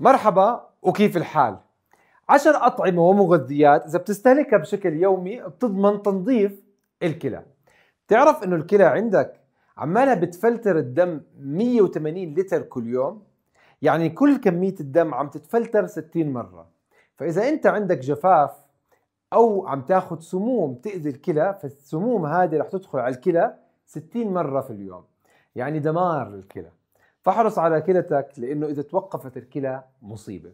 مرحبا وكيف الحال؟ عشر أطعمة ومغذيات إذا بتستهلكها بشكل يومي بتضمن تنظيف الكلى بتعرف إنه الكلى عندك عمالها بتفلتر الدم 180 لتر كل يوم يعني كل كمية الدم عم تتفلتر 60 مرة فإذا أنت عندك جفاف أو عم تاخد سموم تأذي الكلى فالسموم هذه رح تدخل على الكلى 60 مرة في اليوم يعني دمار للكلى فاحرص على كلتك لانه اذا توقفت الكلى مصيبه.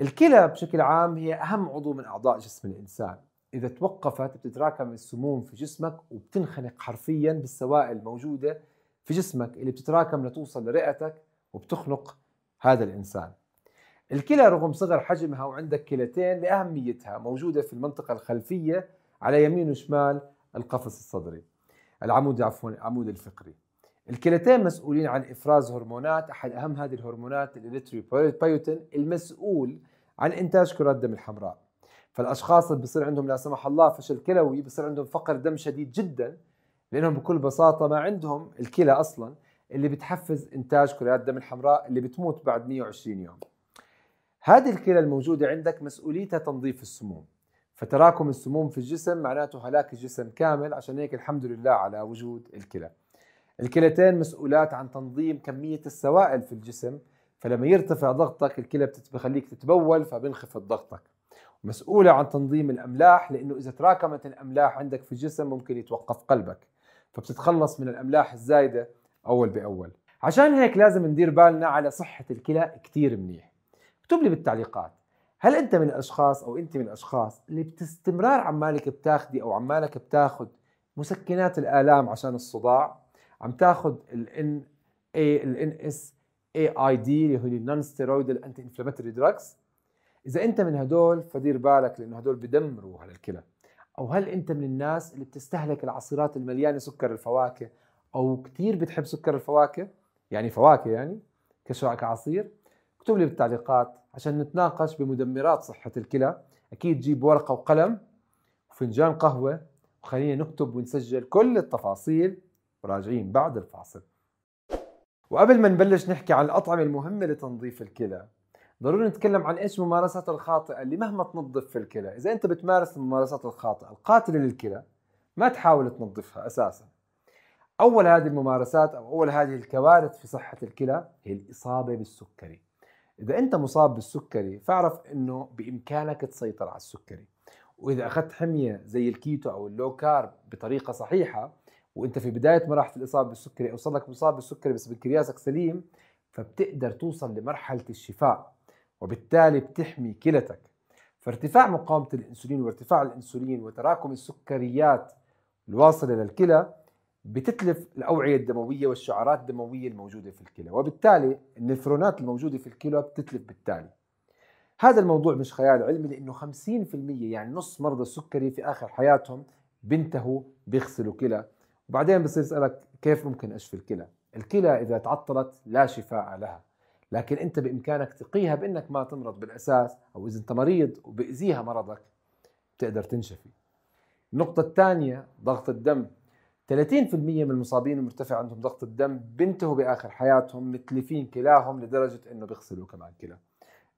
الكلى بشكل عام هي اهم عضو من اعضاء جسم الانسان، اذا توقفت بتتراكم السموم في جسمك وبتنخنق حرفيا بالسوائل الموجوده في جسمك اللي بتتراكم لتوصل لرئتك وبتخنق هذا الانسان. الكلى رغم صغر حجمها وعندك كلتين لاهميتها موجوده في المنطقه الخلفيه على يمين وشمال القفص الصدري العمود عفوا العمود الفقري. الكلتين مسؤولين عن افراز هرمونات احد اهم هذه الهرمونات الاليتروبيوتين المسؤول عن انتاج كرات الدم الحمراء فالاشخاص اللي بصير عندهم لا سمح الله فشل كلوي بصير عندهم فقر دم شديد جدا لانهم بكل بساطه ما عندهم الكلى اصلا اللي بتحفز انتاج كريات الدم الحمراء اللي بتموت بعد 120 يوم هذه الكلى الموجوده عندك مسؤوليتها تنظيف السموم فتراكم السموم في الجسم معناته هلاك الجسم كامل عشان هيك الحمد لله على وجود الكلى الكلتين مسؤولات عن تنظيم كمية السوائل في الجسم فلما يرتفع ضغطك الكلى بتخليك تتبول فبنخفض ضغطك مسؤولة عن تنظيم الأملاح لأنه إذا تراكمت الأملاح عندك في الجسم ممكن يتوقف قلبك فبتتخلص من الأملاح الزايدة أول بأول عشان هيك لازم ندير بالنا على صحة الكلى كتير منيح اكتب لي بالتعليقات هل انت من الاشخاص او انت من الاشخاص اللي باستمرار عمالك بتاخدي او عمالك بتاخد مسكنات الالام عشان الصداع عم تاخذ ال ان اي ال ان اس اي اي دي اللي هو النون ستيرويدال انتي انفلاماتوري دراجز اذا انت من هدول فدير بالك لانه هدول بدمروا على الكلى او هل انت من الناس اللي بتستهلك العصيرات المليانه سكر الفواكه او كثير بتحب سكر الفواكه يعني فواكه يعني كشرع كعصير اكتب لي بالتعليقات عشان نتناقش بمدمرات صحه الكلى اكيد جيب ورقه وقلم وفنجان قهوه وخلينا نكتب ونسجل كل التفاصيل راجعين بعد الفاصل وقبل ما نبلش نحكي عن الأطعمة المهمة لتنظيف الكلى ضروري نتكلم عن ايش الممارسات الخاطئه اللي مهما تنظف في الكلى، اذا انت بتمارس الممارسات الخاطئه القاتله للكلى ما تحاول تنظفها اساسا. اول هذه الممارسات او اول هذه الكوارث في صحه الكلى هي الاصابه بالسكري. اذا انت مصاب بالسكري فاعرف انه بامكانك تسيطر على السكري. واذا اخذت حميه زي الكيتو او اللو كارب بطريقه صحيحه وانت في بدايه مراحل الاصابه بالسكري او صار لك مصاب بالسكري بس بنكرياسك سليم فبتقدر توصل لمرحله الشفاء وبالتالي بتحمي كلتك فارتفاع مقاومه الانسولين وارتفاع الانسولين وتراكم السكريات الواصله للكلى بتتلف الاوعيه الدمويه والشعرات الدمويه الموجوده في الكلى وبالتالي النفرونات الموجوده في الكلى بتتلف بالتالي هذا الموضوع مش خيال علمي لانه 50% يعني نص مرضى السكري في اخر حياتهم بينتهوا بيغسلوا كلى وبعدين بصير يسألك كيف ممكن أشفي الكلى الكلى إذا تعطلت لا شفاء لها لكن أنت بإمكانك تقيها بأنك ما تمرض بالأساس أو إذا أنت مريض وبأذيها مرضك بتقدر تنشفي النقطة الثانية ضغط الدم 30% من المصابين المرتفع عندهم ضغط الدم بينتهوا بآخر حياتهم متلفين كلاهم لدرجة أنه بيغسلوا كمان كلى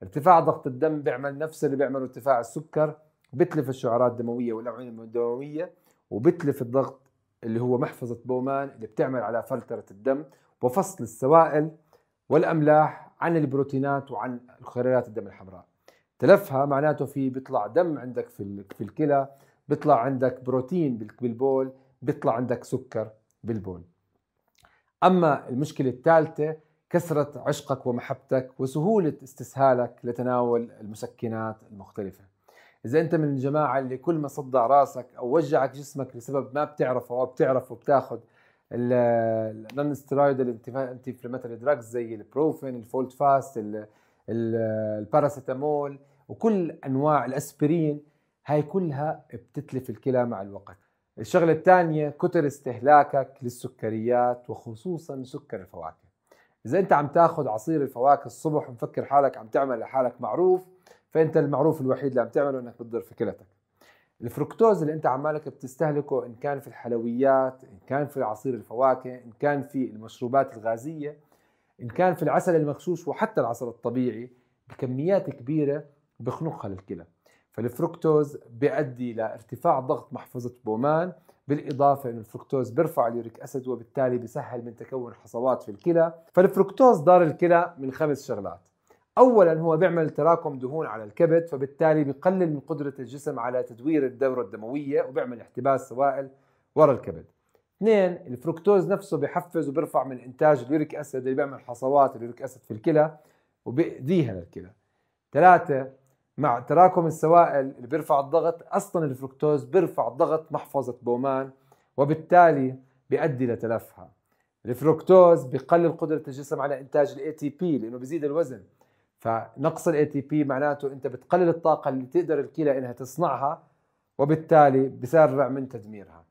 ارتفاع ضغط الدم بيعمل نفس اللي بيعمله ارتفاع السكر بتلف الشعرات الدموية والأوعية الدموية وبتلف الضغط اللي هو محفظة بومان اللي بتعمل على فلترة الدم وفصل السوائل والأملاح عن البروتينات وعن خلايات الدم الحمراء تلفها معناته في بيطلع دم عندك في في الكلى بيطلع عندك بروتين بالبول بيطلع عندك سكر بالبول أما المشكلة الثالثة كثرة عشقك ومحبتك وسهولة استسهالك لتناول المسكنات المختلفة اذا انت من الجماعه اللي كل ما صدع راسك او وجعك جسمك لسبب ما بتعرفه او بتعرفه وبتاخذ النون ستيرويدال فلمتري دراجز زي البروفين الفولت فاست الباراسيتامول وكل انواع الاسبرين هاي كلها بتتلف الكلى مع الوقت الشغله الثانيه كتر استهلاكك للسكريات وخصوصا سكر الفواكه اذا انت عم تاخذ عصير الفواكه الصبح ومفكر حالك عم تعمل لحالك معروف فانت المعروف الوحيد اللي عم تعمله انك بتضر في كلتك الفركتوز اللي انت عمالك بتستهلكه ان كان في الحلويات ان كان في عصير الفواكه ان كان في المشروبات الغازيه ان كان في العسل المغشوش وحتى العسل الطبيعي بكميات كبيره بخنقها للكلى فالفركتوز بيؤدي لارتفاع ضغط محفظه بومان بالاضافه انه الفركتوز بيرفع اليوريك اسيد وبالتالي بيسهل من تكون حصوات في الكلى فالفركتوز ضار الكلى من خمس شغلات اولا هو بيعمل تراكم دهون على الكبد فبالتالي بقلل من قدره الجسم على تدوير الدوره الدمويه وبيعمل احتباس سوائل ورا الكبد اثنين الفركتوز نفسه بحفز وبرفع من انتاج اليوريك اسيد اللي بيعمل حصوات اليوريك اسيد في الكلى وبيأذيها للكلى ثلاثة مع تراكم السوائل اللي بيرفع الضغط اصلا الفركتوز بيرفع ضغط محفظة بومان وبالتالي بيؤدي لتلفها الفركتوز بقلل قدرة الجسم على انتاج الاي تي بي لانه بزيد الوزن فنقص الاي تي بي معناته انت بتقلل الطاقه اللي تقدر الكلى انها تصنعها وبالتالي بسرع من تدميرها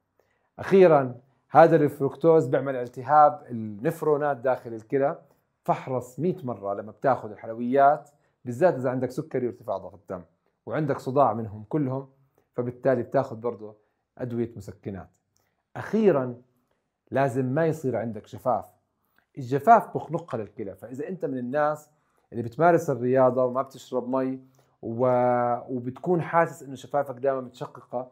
اخيرا هذا الفركتوز بيعمل التهاب النفرونات داخل الكلى فحرص 100 مره لما بتاخذ الحلويات بالذات اذا عندك سكري وارتفاع ضغط الدم وعندك صداع منهم كلهم فبالتالي بتاخذ برضه ادويه مسكنات اخيرا لازم ما يصير عندك جفاف الجفاف بخنقها للكلى فاذا انت من الناس اللي بتمارس الرياضه وما بتشرب مي و... وبتكون حاسس انه شفايفك دائما متشققه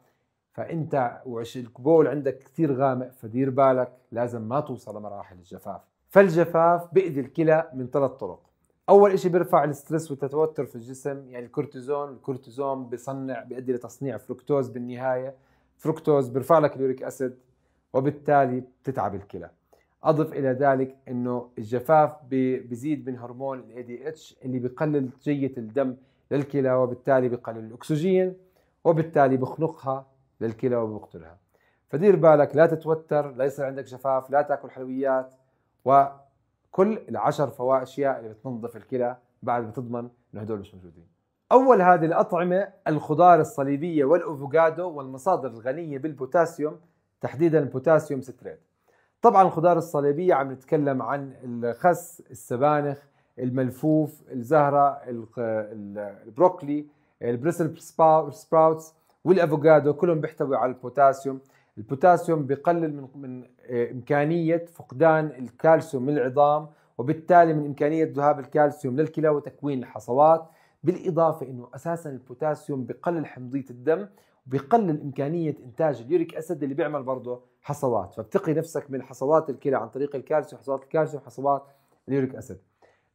فانت وعش البول عندك كثير غامق فدير بالك لازم ما توصل لمراحل الجفاف فالجفاف بيأذي الكلى من ثلاث طرق اول شيء بيرفع الستريس والتوتر في الجسم يعني الكورتيزون الكورتيزون بصنع بيؤدي لتصنيع فركتوز بالنهايه فركتوز بيرفع لك اليوريك اسيد وبالتالي بتتعب الكلى اضف الى ذلك انه الجفاف بيزيد من هرمون الاي دي اتش اللي بقلل جيه الدم للكلى وبالتالي بقلل الاكسجين وبالتالي بخنقها للكلى وبقتلها فدير بالك لا تتوتر لا يصير عندك جفاف لا تاكل حلويات وكل العشر فوائد اشياء اللي بتنظف الكلى بعد ما تضمن انه هدول مش موجودين اول هذه الاطعمه الخضار الصليبيه والافوكادو والمصادر الغنيه بالبوتاسيوم تحديدا البوتاسيوم سترات طبعا الخضار الصليبية عم نتكلم عن الخس السبانخ الملفوف الزهرة البروكلي البريسل سبراوتس والافوكادو كلهم بيحتوي على البوتاسيوم البوتاسيوم بقلل من من آه، امكانيه فقدان الكالسيوم من العظام وبالتالي من امكانيه ذهاب الكالسيوم للكلى وتكوين الحصوات بالاضافه انه اساسا البوتاسيوم بقلل حمضيه الدم بقلل إمكانية إنتاج اليوريك أسيد اللي بيعمل برضه حصوات فبتقي نفسك من حصوات الكلى عن طريق الكالسيوم حصوات الكالسيوم حصوات اليوريك أسيد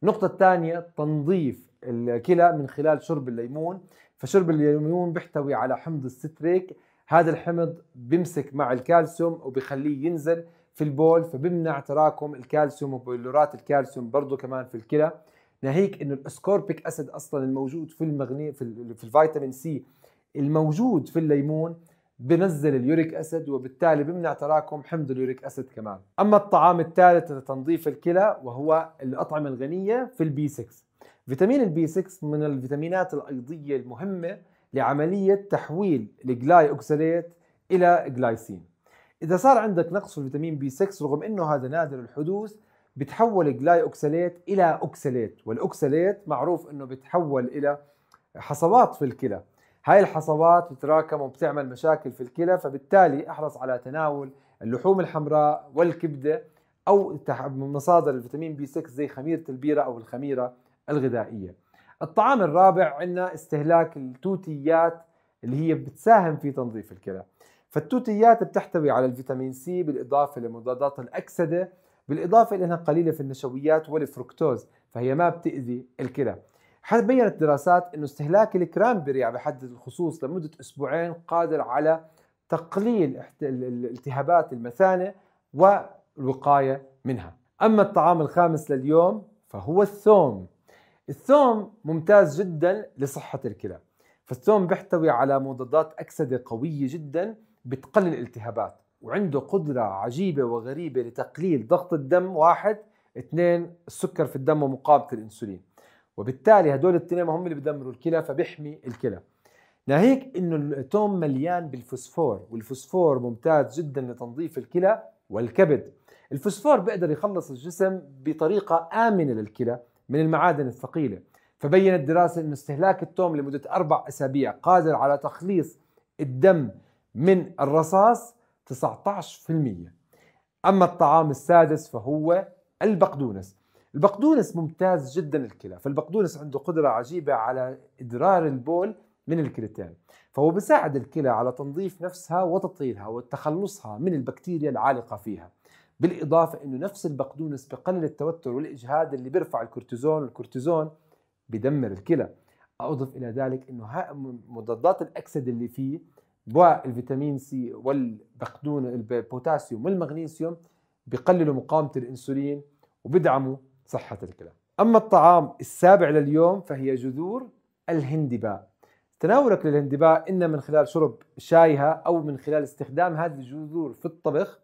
النقطة الثانية تنظيف الكلى من خلال شرب الليمون فشرب الليمون بيحتوي على حمض الستريك هذا الحمض بيمسك مع الكالسيوم وبيخليه ينزل في البول فبمنع تراكم الكالسيوم وبلورات الكالسيوم برضه كمان في الكلى ناهيك انه الاسكوربيك اسيد اصلا الموجود في المغني في, في الفيتامين سي الموجود في الليمون بنزل اليوريك اسيد وبالتالي بمنع تراكم حمض اليوريك اسيد كمان اما الطعام الثالث لتنظيف الكلى وهو الاطعمه الغنيه في البي 6 فيتامين البي 6 من الفيتامينات الايضيه المهمه لعمليه تحويل الجلاي اوكساليت الى جلايسين اذا صار عندك نقص في فيتامين بي 6 رغم انه هذا نادر الحدوث بتحول الجلاي اوكساليت الى اوكساليت والاوكساليت معروف انه بتحول الى حصوات في الكلى هاي الحصوات بتتراكم وبتعمل مشاكل في الكلى فبالتالي احرص على تناول اللحوم الحمراء والكبده او مصادر الفيتامين بي 6 زي خميره البيره او الخميره الغذائيه. الطعام الرابع عندنا استهلاك التوتيات اللي هي بتساهم في تنظيف الكلى. فالتوتيات بتحتوي على الفيتامين سي بالاضافه لمضادات الاكسده بالاضافه لانها قليله في النشويات والفركتوز فهي ما بتاذي الكلى. بينت دراسات انه استهلاك الكرانبري يعني بحد الخصوص لمدة أسبوعين قادر على تقليل التهابات المثانة والوقاية منها أما الطعام الخامس لليوم فهو الثوم الثوم ممتاز جدا لصحة الكلى فالثوم بيحتوي على مضادات أكسدة قوية جدا بتقلل الالتهابات وعنده قدرة عجيبة وغريبة لتقليل ضغط الدم واحد اثنين السكر في الدم ومقاومة الإنسولين وبالتالي هدول الاثنين هم اللي بدمروا الكلى فبيحمي الكلى ناهيك انه التوم مليان بالفوسفور والفوسفور ممتاز جدا لتنظيف الكلى والكبد الفوسفور بيقدر يخلص الجسم بطريقة آمنة للكلى من المعادن الثقيلة فبينت الدراسة أن استهلاك التوم لمدة أربع أسابيع قادر على تخليص الدم من الرصاص 19% أما الطعام السادس فهو البقدونس البقدونس ممتاز جدا الكلى فالبقدونس عنده قدرة عجيبة على إدرار البول من الكلتين فهو بساعد الكلى على تنظيف نفسها وتطهيرها وتخلصها من البكتيريا العالقة فيها بالإضافة أنه نفس البقدونس بقلل التوتر والإجهاد اللي بيرفع الكورتيزون والكورتيزون بدمر الكلى أضف إلى ذلك أنه مضادات الأكسد اللي فيه والفيتامين سي والبقدون البوتاسيوم والمغنيسيوم بقللوا مقاومة الأنسولين وبدعموا صحة الكلام أما الطعام السابع لليوم فهي جذور الهندباء تناولك للهندباء إما من خلال شرب شايها أو من خلال استخدام هذه الجذور في الطبخ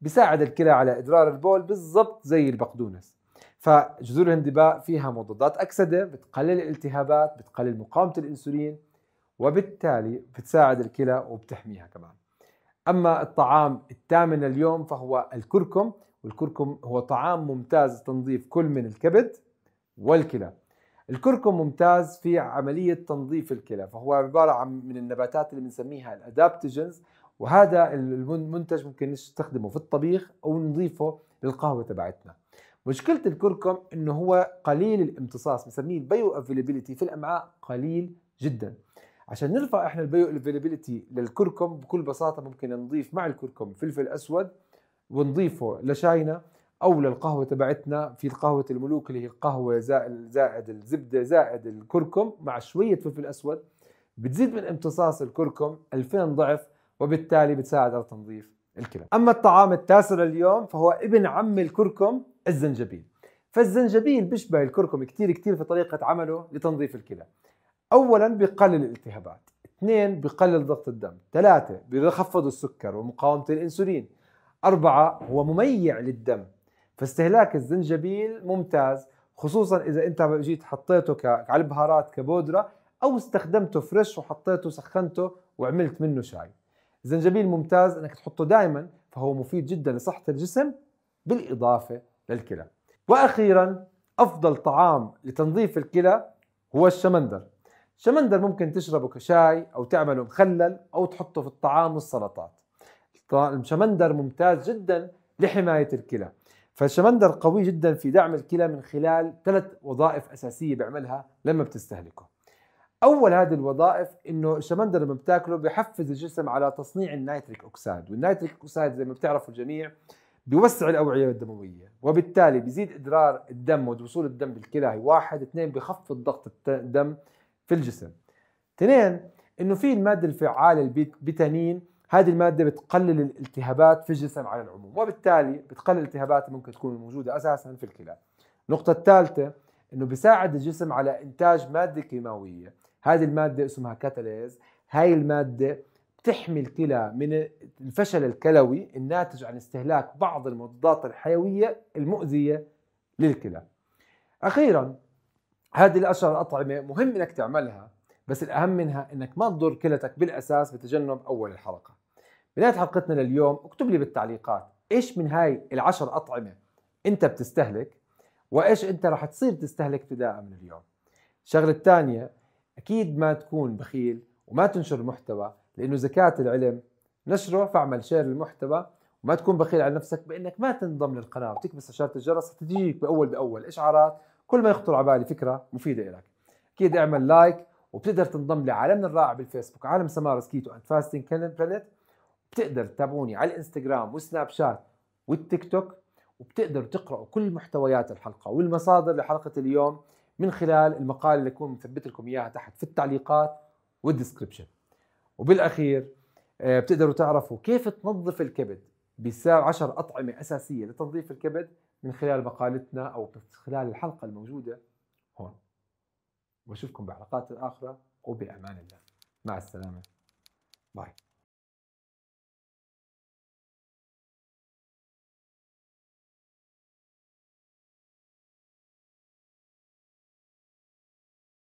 بيساعد الكلى على إدرار البول بالضبط زي البقدونس فجذور الهندباء فيها مضادات أكسدة بتقلل الالتهابات بتقلل مقاومة الأنسولين وبالتالي بتساعد الكلى وبتحميها كمان أما الطعام الثامن اليوم فهو الكركم والكركم هو طعام ممتاز تنظيف كل من الكبد والكلى الكركم ممتاز في عملية تنظيف الكلى فهو عبارة عن من النباتات اللي بنسميها الأدابتجنز وهذا المنتج ممكن نستخدمه في الطبيخ أو نضيفه للقهوة تبعتنا مشكلة الكركم انه هو قليل الامتصاص بنسميه البيو افيلابيلتي في الامعاء قليل جدا عشان نرفع احنا البيو افيلابيلتي للكركم بكل بساطة ممكن نضيف مع الكركم فلفل اسود ونضيفه لشاينا او للقهوه تبعتنا في قهوه الملوك اللي هي القهوه زائد زائد الزبده زائد الكركم مع شويه فلفل اسود بتزيد من امتصاص الكركم 2000 ضعف وبالتالي بتساعد على تنظيف الكلى. اما الطعام التاسع لليوم فهو ابن عم الكركم الزنجبيل. فالزنجبيل بيشبه الكركم كثير كثير في طريقه عمله لتنظيف الكلى. اولا بقلل الالتهابات، اثنين بقلل ضغط الدم، ثلاثه بيخفض السكر ومقاومه الانسولين، أربعة هو مميع للدم فاستهلاك الزنجبيل ممتاز خصوصا إذا أنت جيت حطيته على البهارات كبودرة أو استخدمته فريش وحطيته سخنته وعملت منه شاي الزنجبيل ممتاز أنك تحطه دائما فهو مفيد جدا لصحة الجسم بالإضافة للكلى وأخيرا أفضل طعام لتنظيف الكلى هو الشمندر الشمندر ممكن تشربه كشاي أو تعمله مخلل أو تحطه في الطعام والسلطات الشمندر ممتاز جدا لحماية الكلى فالشمندر قوي جدا في دعم الكلى من خلال ثلاث وظائف أساسية بيعملها لما بتستهلكه أول هذه الوظائف إنه الشمندر لما بتاكله بحفز الجسم على تصنيع النيتريك أكسيد والنيتريك أكسيد زي ما بتعرفوا الجميع بيوسع الأوعية الدموية وبالتالي بيزيد إدرار الدم ووصول الدم للكلى هي واحد اثنين بخفض ضغط الدم في الجسم اثنين انه في الماده الفعاله البيتانين هذه الماده بتقلل الالتهابات في الجسم على العموم وبالتالي بتقلل الالتهابات ممكن تكون موجوده اساسا في الكلى النقطه الثالثه انه بيساعد الجسم على انتاج ماده كيماويه هذه الماده اسمها كاتاليز هاي الماده بتحمي الكلى من الفشل الكلوي الناتج عن استهلاك بعض المضادات الحيويه المؤذيه للكلى اخيرا هذه الاشهر الاطعمه مهم انك تعملها بس الاهم منها انك ما تضر كلتك بالاساس بتجنب اول الحلقه بداية حلقتنا لليوم اكتب لي بالتعليقات ايش من هاي العشر أطعمة انت بتستهلك وايش انت رح تصير تستهلك ابتداء من اليوم الشغلة الثانية اكيد ما تكون بخيل وما تنشر محتوى لانه زكاة العلم نشره فاعمل شير المحتوى وما تكون بخيل على نفسك بانك ما تنضم للقناة وتكبس اشارة الجرس تجيك باول باول اشعارات كل ما يخطر على بالي فكرة مفيدة لك اكيد اعمل لايك وبتقدر تنضم لعالمنا الرائع بالفيسبوك عالم سمارس سكيتو اند فاستنج بلانيت بتقدر تتابعوني على الانستغرام وسناب شات والتيك توك وبتقدروا تقرأوا كل محتويات الحلقة والمصادر لحلقة اليوم من خلال المقال اللي أكون مثبت لكم إياها تحت في التعليقات والديسكربشن وبالأخير آه، بتقدروا تعرفوا كيف تنظف الكبد بساعة 10 أطعمة أساسية لتنظيف الكبد من خلال مقالتنا أو من خلال الحلقة الموجودة هون وأشوفكم بحلقات الآخرة وبأمان الله مع السلامة باي